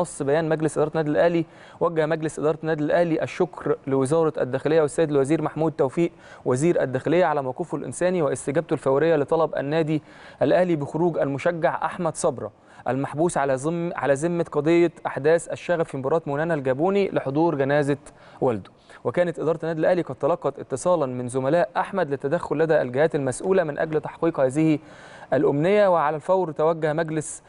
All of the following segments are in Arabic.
نص بيان مجلس إدارة النادي الأهلي وجه مجلس إدارة النادي الأهلي الشكر لوزارة الداخلية والسيد الوزير محمود توفيق وزير الداخلية على موقفه الإنساني واستجابته الفورية لطلب النادي الأهلي بخروج المشجع أحمد صبرة المحبوس على زم على ذمة قضية أحداث الشغب في مباراة منانا الجابوني لحضور جنازة والده وكانت إدارة النادي الأهلي قد تلقت اتصالا من زملاء أحمد للتدخل لدى الجهات المسؤولة من أجل تحقيق هذه الأمنية وعلى الفور توجه مجلس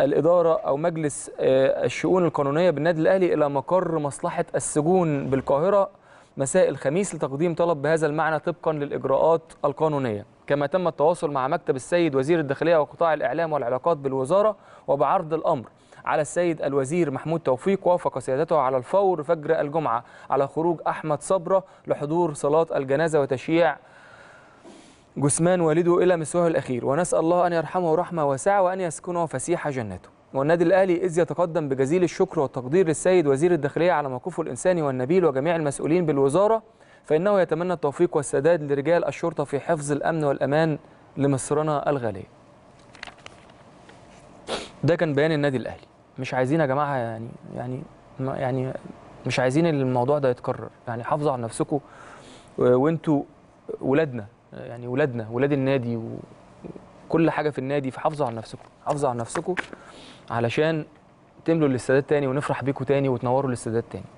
الإدارة أو مجلس آه، الشؤون القانونية بالنادي الأهلي إلى مقر مصلحة السجون بالقاهرة مساء الخميس لتقديم طلب بهذا المعنى طبقا للإجراءات القانونية كما تم التواصل مع مكتب السيد وزير الداخلية وقطاع الإعلام والعلاقات بالوزارة وبعرض الأمر على السيد الوزير محمود توفيق وافق سيادته على الفور فجر الجمعة على خروج أحمد صبرة لحضور صلاة الجنازة وتشييع جثمان والده إلى مسواه الأخير ونسأل الله أن يرحمه رحمة واسعة وأن يسكنه فسيح جنته والنادي الأهلي إذ يتقدم بجزيل الشكر والتقدير للسيد وزير الداخلية على موقفه الإنساني والنبيل وجميع المسؤولين بالوزارة فإنه يتمنى التوفيق والسداد لرجال الشرطة في حفظ الأمن والأمان لمصرنا الغالية ده كان بيان النادي الأهلي مش عايزين يا جماعة يعني يعني يعني مش عايزين الموضوع ده يتكرر يعني حافظوا على نفسكم وانتوا ولادنا يعني ولادنا ولاد النادي وكل حاجه في النادي فحافظوا على نفسكم حافظوا على نفسكم علشان تملوا الاستادات تاني ونفرح بيكم تاني وتنوروا الاستادات تاني